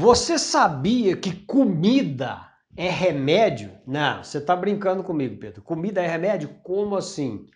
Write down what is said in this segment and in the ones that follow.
Você sabia que comida é remédio? Não, você está brincando comigo, Pedro. Comida é remédio? Como assim?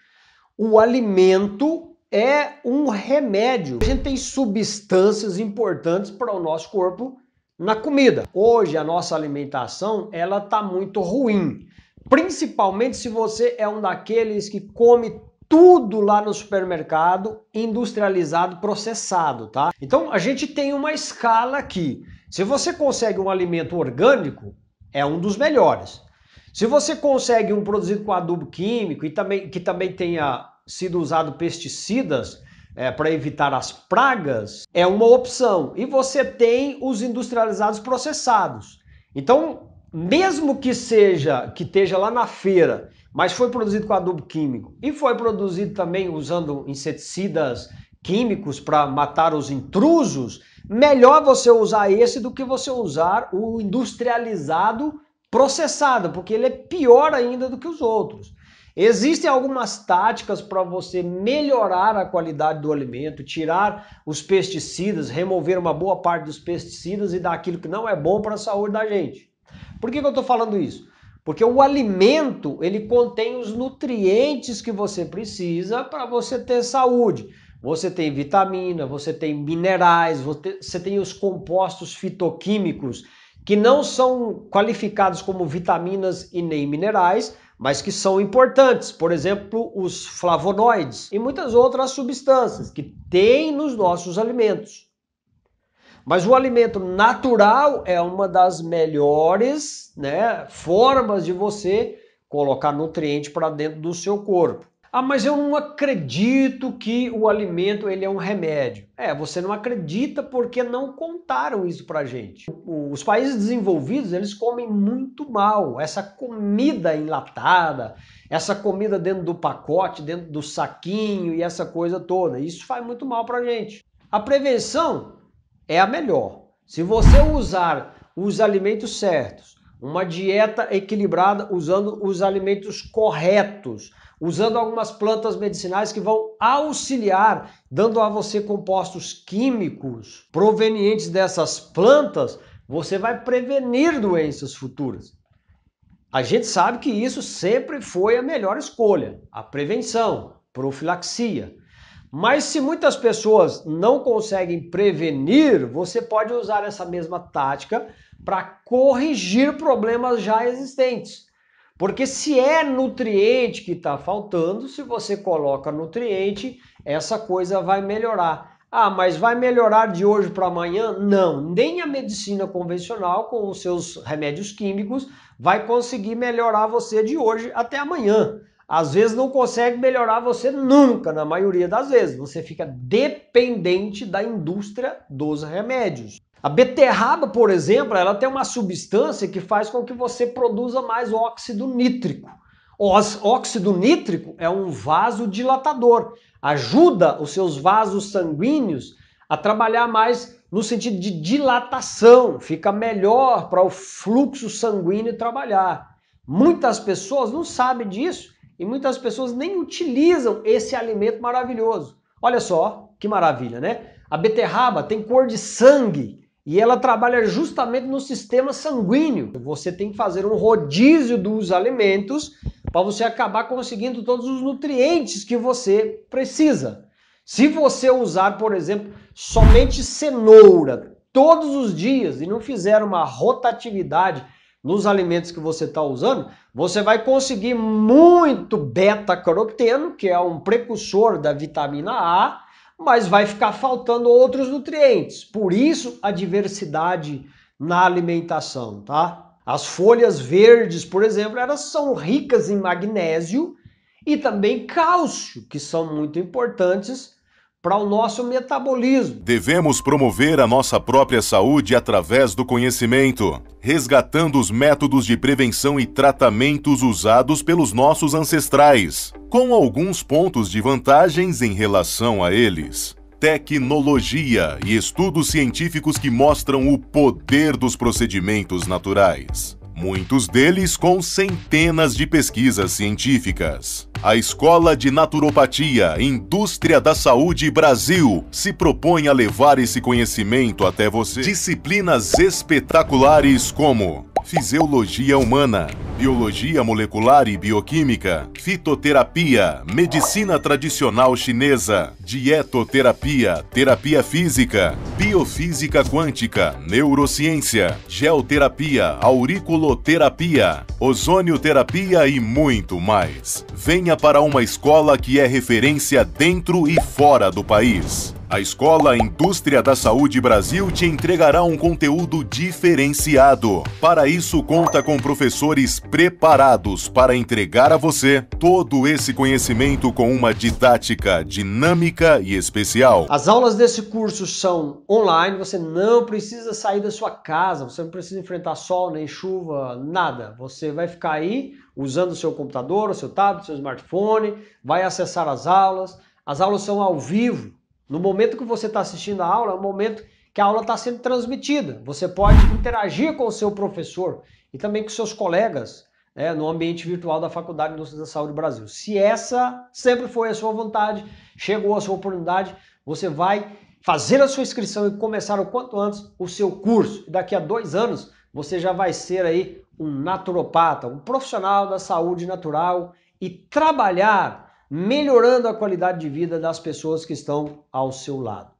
O alimento é um remédio. A gente tem substâncias importantes para o nosso corpo na comida. Hoje a nossa alimentação ela tá muito ruim, principalmente se você é um daqueles que come tudo lá no supermercado industrializado, processado, tá? Então a gente tem uma escala aqui. Se você consegue um alimento orgânico, é um dos melhores. Se você consegue um produzido com adubo químico e também que também tenha sido usado pesticidas é, para evitar as pragas, é uma opção. E você tem os industrializados processados. Então, mesmo que seja que esteja lá na feira, mas foi produzido com adubo químico e foi produzido também usando inseticidas químicos para matar os intrusos, melhor você usar esse do que você usar o industrializado processado, porque ele é pior ainda do que os outros. Existem algumas táticas para você melhorar a qualidade do alimento, tirar os pesticidas, remover uma boa parte dos pesticidas e daquilo que não é bom para a saúde da gente. Por que, que eu estou falando isso? Porque o alimento ele contém os nutrientes que você precisa para você ter saúde você tem vitamina, você tem minerais, você tem os compostos fitoquímicos que não são qualificados como vitaminas e nem minerais, mas que são importantes, por exemplo, os flavonoides e muitas outras substâncias que tem nos nossos alimentos. Mas o alimento natural é uma das melhores né, formas de você colocar nutriente para dentro do seu corpo. Ah, mas eu não acredito que o alimento ele é um remédio. É, você não acredita porque não contaram isso pra gente. Os países desenvolvidos, eles comem muito mal. Essa comida enlatada, essa comida dentro do pacote, dentro do saquinho e essa coisa toda. Isso faz muito mal pra gente. A prevenção é a melhor. Se você usar os alimentos certos, uma dieta equilibrada usando os alimentos corretos, usando algumas plantas medicinais que vão auxiliar, dando a você compostos químicos provenientes dessas plantas, você vai prevenir doenças futuras. A gente sabe que isso sempre foi a melhor escolha, a prevenção, profilaxia. Mas se muitas pessoas não conseguem prevenir, você pode usar essa mesma tática para corrigir problemas já existentes. Porque se é nutriente que está faltando, se você coloca nutriente, essa coisa vai melhorar. Ah, mas vai melhorar de hoje para amanhã? Não, nem a medicina convencional com os seus remédios químicos vai conseguir melhorar você de hoje até amanhã às vezes não consegue melhorar você nunca, na maioria das vezes. Você fica dependente da indústria dos remédios. A beterraba, por exemplo, ela tem uma substância que faz com que você produza mais óxido nítrico. O óxido nítrico é um vasodilatador, ajuda os seus vasos sanguíneos a trabalhar mais no sentido de dilatação, fica melhor para o fluxo sanguíneo trabalhar. Muitas pessoas não sabem disso e muitas pessoas nem utilizam esse alimento maravilhoso. Olha só que maravilha, né? A beterraba tem cor de sangue e ela trabalha justamente no sistema sanguíneo. Você tem que fazer um rodízio dos alimentos para você acabar conseguindo todos os nutrientes que você precisa. Se você usar, por exemplo, somente cenoura todos os dias e não fizer uma rotatividade nos alimentos que você está usando, você vai conseguir muito beta-caroteno, que é um precursor da vitamina A, mas vai ficar faltando outros nutrientes. Por isso a diversidade na alimentação, tá? As folhas verdes, por exemplo, elas são ricas em magnésio e também cálcio, que são muito importantes para o nosso metabolismo. Devemos promover a nossa própria saúde através do conhecimento, resgatando os métodos de prevenção e tratamentos usados pelos nossos ancestrais, com alguns pontos de vantagens em relação a eles. Tecnologia e estudos científicos que mostram o poder dos procedimentos naturais muitos deles com centenas de pesquisas científicas. A Escola de Naturopatia Indústria da Saúde Brasil se propõe a levar esse conhecimento até você. Disciplinas espetaculares como fisiologia humana, biologia molecular e bioquímica, fitoterapia, medicina tradicional chinesa, dietoterapia, terapia física, biofísica quântica, neurociência, geoterapia, auriculoterapia, ozonioterapia e muito mais. Venha para uma escola que é referência dentro e fora do país. A Escola Indústria da Saúde Brasil te entregará um conteúdo diferenciado. Para isso, conta com professores preparados para entregar a você todo esse conhecimento com uma didática dinâmica e especial. As aulas desse curso são online, você não precisa sair da sua casa, você não precisa enfrentar sol nem chuva, nada. Você vai ficar aí usando o seu computador, o seu tablet, o seu smartphone, vai acessar as aulas. As aulas são ao vivo. No momento que você está assistindo a aula, é o momento que a aula está sendo transmitida. Você pode interagir com o seu professor e também com seus colegas né, no ambiente virtual da Faculdade de da Saúde Brasil. Se essa sempre foi a sua vontade, chegou a sua oportunidade, você vai fazer a sua inscrição e começar o quanto antes o seu curso. Daqui a dois anos você já vai ser aí um naturopata, um profissional da saúde natural e trabalhar melhorando a qualidade de vida das pessoas que estão ao seu lado.